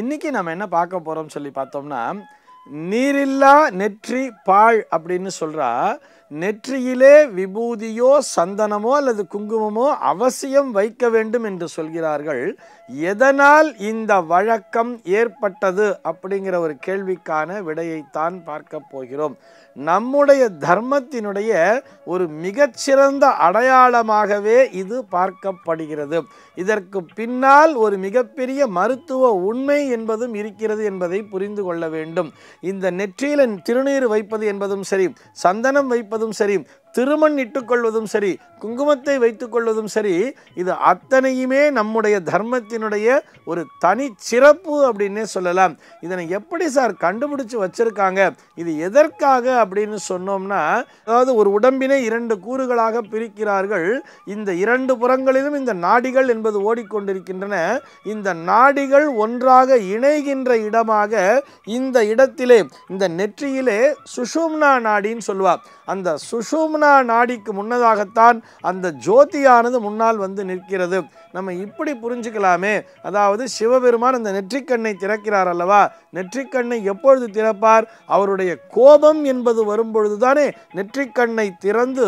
இன்றைக்கி நம்ம என்ன பார்க்க போகிறோம்னு சொல்லி பார்த்தோம்னா நீரில்லா நெற்றி பாழ் அப்படின்னு சொல்கிறா நெற்றியிலே விபூதியோ சந்தனமோ அல்லது குங்குமமோ அவசியம் வைக்க வேண்டும் என்று சொல்கிறார்கள் எதனால் இந்த வழக்கம் ஏற்பட்டது அப்படிங்கிற ஒரு கேள்விக்கான விடையைத்தான் பார்க்க போகிறோம் நம்முடைய தர்மத்தினுடைய ஒரு மிகச்சிறந்த அடையாளமாகவே இது பார்க்கப்படுகிறது இதற்கு பின்னால் ஒரு மிகப்பெரிய மருத்துவ உண்மை என்பதும் இருக்கிறது என்பதை புரிந்து கொள்ள வேண்டும் இந்த நெற்றியில் திருநீர் வைப்பது என்பதும் சரி சந்தனம் வைப்பது என்பதும் சரி திருமண் இட்டுக்கொள்வதும் சரி குங்குமத்தை கொள்வதும் சரி இது அத்தனையுமே நம்முடைய தர்மத்தினுடைய ஒரு தனி சிறப்பு அப்படின்னே சொல்லலாம் இதனை எப்படி சார் கண்டுபிடிச்சு வச்சுருக்காங்க இது எதற்காக அப்படின்னு சொன்னோம்னா அதாவது ஒரு உடம்பினை இரண்டு கூறுகளாக பிரிக்கிறார்கள் இந்த இரண்டு புறங்களிலும் இந்த நாடிகள் என்பது ஓடிக்கொண்டிருக்கின்றன இந்த நாடிகள் ஒன்றாக இணைகின்ற இடமாக இந்த இடத்திலே இந்த நெற்றியிலே சுஷும்னா நாடின்னு சொல்லுவார் அந்த சுஷும் யமுனா நாடிக்கு முன்னதாகத்தான் அந்த ஜோதியானது முன்னால் வந்து நிற்கிறது நம்ம இப்படி புரிஞ்சுக்கலாமே அதாவது சிவபெருமான் அந்த நெற்றிக்கண்ணை திறக்கிறார் அல்லவா நெற்றிக்கண்ணை எப்பொழுது திறப்பார் அவருடைய கோபம் என்பது வரும்பொழுது தானே நெற்றிக்கண்ணை திறந்து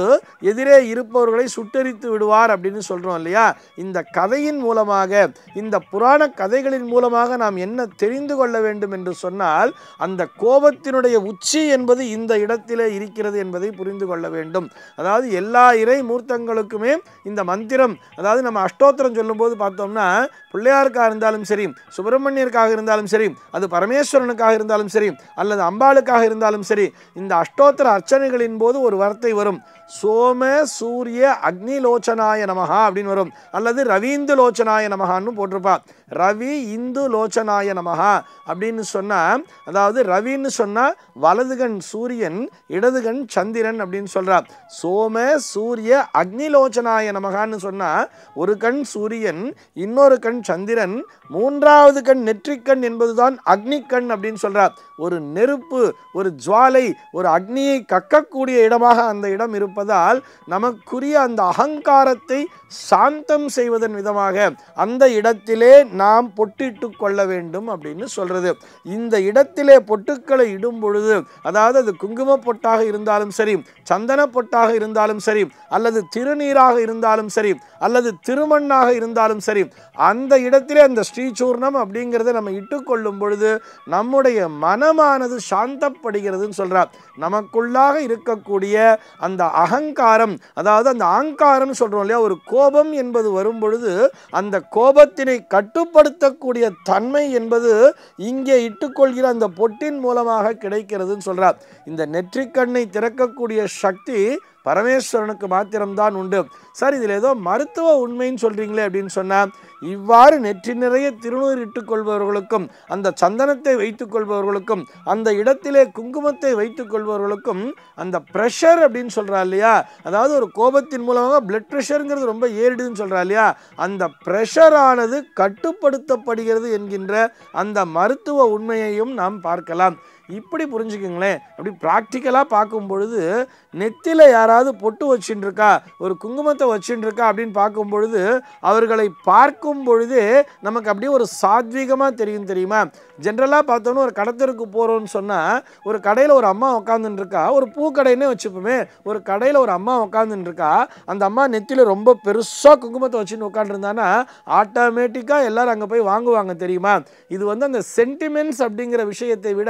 எதிரே இருப்பவர்களை சுட்டரித்து விடுவார் அப்படின்னு சொல்கிறோம் இல்லையா இந்த கதையின் மூலமாக இந்த புராண கதைகளின் மூலமாக நாம் என்ன தெரிந்து கொள்ள வேண்டும் என்று சொன்னால் அந்த கோபத்தினுடைய உச்சி என்பது இந்த இடத்திலே இருக்கிறது என்பதை புரிந்து கொள்ள வேண்டும் வேண்டும் அதாவது எல்லா இறை மூர்த்தங்களுக்குமே இந்த மந்திரம் அதாவது நம்ம அஷ்டோத்திரம் சொல்லும்போது பார்த்தோம்னா பிள்ளையாருக்காக இருந்தாலும் சரி சுப்பிரமணியருக்காக இருந்தாலும் சரி அது பரமேஸ்வரனுக்காக இருந்தாலும் சரி அல்லது அம்பாளுக்காக இருந்தாலும் சரி இந்த அஷ்டோத்திர அர்ச்சனைகளின் போது ஒரு வார்த்தை வரும் சோம சூரிய அக்னிலோச்சனாய நமகா அப்படின்னு வரும் அல்லது ரவீந்து லோச்சனாய நமகான்னு போட்டிருப்பா ரவி இந்து லோச்சனாய நமகா அப்படின்னு சொன்னால் அதாவது ரவின்னு சொன்னால் வலதுகண் சூரியன் இடதுகண் சந்திரன் அப்படின்னு சொல்கிறார் சோம சூரிய அக்னிலோச்சனாய நமகான்னு சொன்னால் ஒரு கண் சூரியன் இன்னொரு கண் சந்திரன் மூன்றாவது கண் நெற்றிக்கண் என்பதுதான் அக்னிக்கண் அப்படின்னு சொல்கிறார் ஒரு நெருப்பு ஒரு ஜுவாலை ஒரு அக்னியை கக்கக்கூடிய இடமாக அந்த இடம் இருப்ப இருப்பதால் நமக்குரிய அந்த அகங்காரத்தை சாந்தம் செய்வதன் விதமாக அந்த இடத்திலே நாம் பொட்டிட்டு கொள்ள வேண்டும் அப்படின்னு சொல்கிறது இந்த இடத்திலே பொட்டுக்களை இடும் பொழுது அதாவது அது குங்கும பொட்டாக இருந்தாலும் சரி சந்தன பொட்டாக இருந்தாலும் சரி அல்லது திருநீராக இருந்தாலும் சரி அல்லது திருமண்ணாக இருந்தாலும் சரி அந்த இடத்திலே அந்த ஸ்ரீசூர்ணம் அப்படிங்கிறத நம்ம இட்டுக்கொள்ளும் பொழுது நம்முடைய மனமானது சாந்தப்படுகிறதுன்னு சொல்கிறார் நமக்குள்ளாக இருக்கக்கூடிய அந்த அக அகங்காரம் அதாவது அந்த ஆங்காரம்னு சொல்கிறோம் இல்லையா ஒரு கோபம் என்பது வரும் பொழுது அந்த கோபத்தினை கட்டுப்படுத்தக்கூடிய தன்மை என்பது இங்கே இட்டுக்கொள்கிற அந்த பொட்டின் மூலமாக கிடைக்கிறதுன்னு சொல்கிறார் இந்த நெற்றிக்கண்ணை திறக்கக்கூடிய சக்தி பரமேஸ்வரனுக்கு மாத்திரம்தான் உண்டு சார் இதில் ஏதோ மருத்துவ உண்மைன்னு சொல்கிறீங்களே அப்படின்னு சொன்னால் இவ்வாறு நெற்றி நிறைய திருநூறு இட்டுக்கொள்பவர்களுக்கும் அந்த சந்தனத்தை வைத்துக்கொள்பவர்களுக்கும் அந்த இடத்திலே குங்குமத்தை வைத்துக்கொள்பவர்களுக்கும் அந்த ப்ரெஷர் அப்படின்னு சொல்கிறா இல்லையா அதாவது ஒரு கோபத்தின் மூலமாக பிளட் ப்ரெஷருங்கிறது ரொம்ப ஏறிடுதுன்னு சொல்கிறா இல்லையா அந்த ப்ரெஷரானது கட்டுப்படுத்தப்படுகிறது என்கின்ற அந்த மருத்துவ உண்மையையும் நாம் பார்க்கலாம் இப்படி புரிஞ்சுக்குங்களேன் அப்படி ப்ராக்டிக்கலாக பார்க்கும் பொழுது நெத்தியில் யாராவது பொட்டு வச்சுட்டு இருக்கா ஒரு குங்குமத்தை வச்சுட்டு இருக்கா அப்படின்னு பார்க்கும் பொழுது அவர்களை பார்க்கும் பொழுதே நமக்கு அப்படியே ஒரு சாத்விகமாக தெரியும் தெரியுமா ஜென்ரலாக பார்த்தோன்னா ஒரு கடத்தருக்கு போகிறோம்னு சொன்னால் ஒரு கடையில் ஒரு அம்மா உட்காந்துட்டு இருக்கா ஒரு பூக்கடைன்னே வச்சுப்போமே ஒரு கடையில் ஒரு அம்மா உட்காந்துட்டு இருக்கா அந்த அம்மா நெத்தியில் ரொம்ப பெருசாக குங்குமத்தை வச்சுன்னு உட்காந்துருந்தான்னா ஆட்டோமேட்டிக்காக எல்லோரும் அங்கே போய் வாங்குவாங்க தெரியுமா இது வந்து அந்த சென்டிமெண்ட்ஸ் அப்படிங்கிற விஷயத்தை விட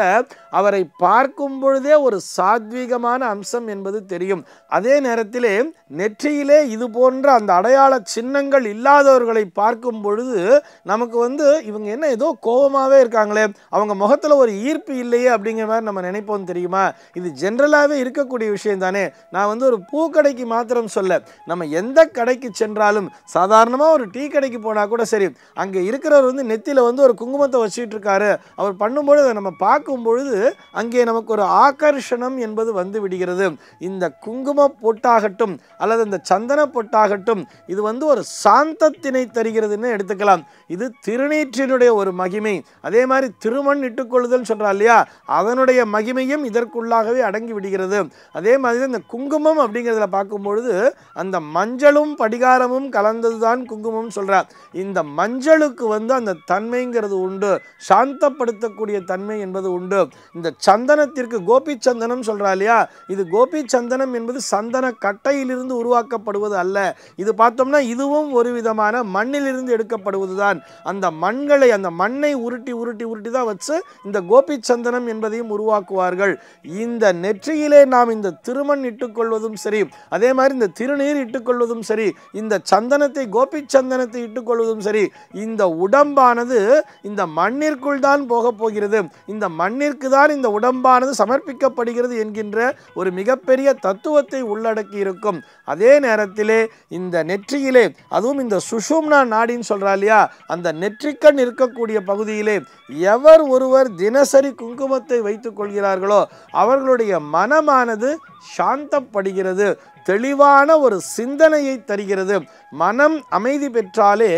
அவரை பார்க்கும் பொழுதே ஒரு சாத்வீகமான அம்சம் என்பது தெரியும் அதே நேரத்திலே நெற்றியிலே இது போன்ற அந்த அடையாள சின்னங்கள் இல்லாதவர்களை பார்க்கும் பொழுது நமக்கு வந்து இவங்க என்ன ஏதோ கோபமாகவே இருக்காங்களே இருக்கிறாங்களே அவங்க முகத்தில் ஒரு ஈர்ப்பு இல்லையே அப்படிங்கிற மாதிரி நம்ம நினைப்போம் தெரியுமா இது ஜென்ரலாகவே இருக்கக்கூடிய விஷயம் தானே நான் வந்து ஒரு பூக்கடைக்கு மாத்திரம் சொல்ல நம்ம எந்த கடைக்கு சென்றாலும் சாதாரணமாக ஒரு டீ கடைக்கு போனால் கூட சரி அங்கே இருக்கிறவர் வந்து நெத்தியில் வந்து ஒரு குங்குமத்தை வச்சுட்டு இருக்காரு அவர் பண்ணும்பொழுது அதை நம்ம பார்க்கும் பொழுது அங்கே நமக்கு ஒரு ஆகர்ஷணம் என்பது வந்து விடுகிறது இந்த குங்கும பொட்டாகட்டும் அல்லது இந்த சந்தன பொட்டாகட்டும் இது வந்து ஒரு சாந்தத்தினை தருகிறதுன்னு எடுத்துக்கலாம் இது திருநீற்றினுடைய ஒரு மகிமை அதே மாதிரி திருமண் இட்டுக்கொள்ளுதல் சொல்கிறா இல்லையா அதனுடைய மகிமையும் இதற்குள்ளாகவே அடங்கி விடுகிறது அதே மாதிரி இந்த குங்குமம் அப்படிங்கிறதுல பார்க்கும்பொழுது அந்த மஞ்சளும் படிகாரமும் கலந்தது தான் குங்குமம் சொல்கிறார் இந்த மஞ்சளுக்கு வந்து அந்த தன்மைங்கிறது உண்டு சாந்தப்படுத்தக்கூடிய தன்மை என்பது உண்டு இந்த சந்தனத்திற்கு கோபி சந்தனம் சொல்கிறா இல்லையா இது கோபி சந்தனம் என்பது சந்தன கட்டையிலிருந்து உருவாக்கப்படுவது அல்ல இது பார்த்தோம்னா இதுவும் ஒரு விதமான மண்ணிலிருந்து எடுக்கப்படுவது தான் அந்த மண்களை அந்த மண்ணை உருட்டி உருட்டி உருட்டி தான் வச்சு இந்த கோபி சந்தனம் என்பதையும் உருவாக்குவார்கள் இந்த நெற்றியிலே நாம் இந்த திருமண் இட்டுக்கொள்வதும் சரி அதே மாதிரி இந்த திருநீர் இட்டுக்கொள்வதும் சரி இந்த சந்தனத்தை கோபி சந்தனத்தை இட்டுக்கொள்வதும் சரி இந்த உடம்பானது இந்த மண்ணிற்குள் தான் போகப் போகிறது இந்த மண்ணிற்கு தான் இந்த உடம்பானது சமர்ப்பிக்கப்படுகிறது என்கின்ற ஒரு மிகப்பெரிய தத்துவத்தை உள்ளடக்கி இருக்கும் அதே நேரத்திலே இந்த நெற்றியிலே அதுவும் இந்த சுஷும்னா நாடின்னு சொல்கிறா இல்லையா அந்த நெற்றிக்கண் இருக்கக்கூடிய பகுதியிலே எவர் ஒருவர் தினசரி குங்குமத்தை வைத்துக் கொள்கிறார்களோ அவர்களுடைய மனமானது சாந்தப்படுகிறது தெளிவான ஒரு சிந்தனையை தருகிறது மனம் அமைதி பெற்றாலே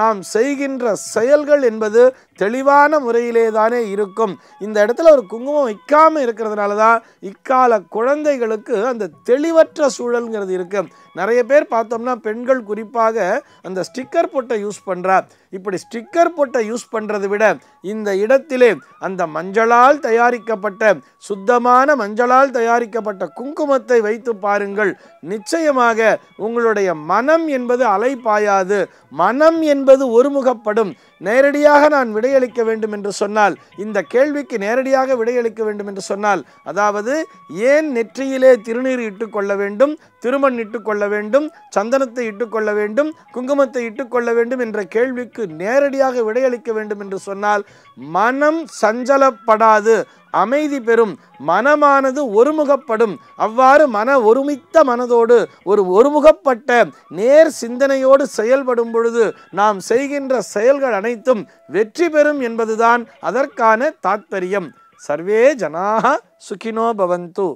நாம் செய்கின்ற செயல்கள் என்பது தெளிவான முறையிலே தானே இருக்கும் இந்த இடத்துல ஒரு குங்குமம் வைக்காமல் இருக்கிறதுனால தான் இக்கால குழந்தைகளுக்கு அந்த தெளிவற்ற சூழல்ங்கிறது இருக்குது நிறைய பேர் பார்த்தோம்னா பெண்கள் குறிப்பாக அந்த ஸ்டிக்கர் பொட்டை யூஸ் பண்ணுறா இப்படி ஸ்டிக்கர் பொட்டை யூஸ் பண்ணுறதை விட இந்த இடத்திலே அந்த மஞ்சளால் தயாரிக்கப்பட்ட சுத்தமான மஞ்சளால் தயாரிக்கப்பட்ட குங்குமத்தை வைத்து பாருங்கள் நிச்சயமாக உங்களுடைய மனம் என்பது அலைப்பாயாது மனம் என்பது ஒருமுகப்படும் நேரடியாக நான் விடையளிக்க வேண்டும் என்று சொன்னால் இந்த கேள்விக்கு நேரடியாக விடையளிக்க வேண்டும் என்று சொன்னால் அதாவது ஏன் நெற்றியிலே திருநீர் இட்டுக்கொள்ள வேண்டும் திருமண் இட்டுக்கொள்ள வேண்டும் சந்தனத்தை இட்டுக்கொள்ள வேண்டும் குங்குமத்தை இட்டுக்கொள்ள வேண்டும் என்ற கேள்விக்கு நேரடியாக விடையளிக்க வேண்டும் என்று சொன்னால் மனம் சஞ்சலப்படாது அமைதி பெறும் மனமானது ஒருமுகப்படும் அவ்வாறு மன ஒருமித்த மனதோடு ஒரு ஒருமுகப்பட்ட நேர் சிந்தனையோடு செயல்படும் பொழுது நாம் செய்கின்ற செயல்கள் அனைத்தும் வெற்றி பெறும் என்பதுதான் அதற்கான தாத்பரியம் சர்வே ஜனாக சுகினோ பவந்து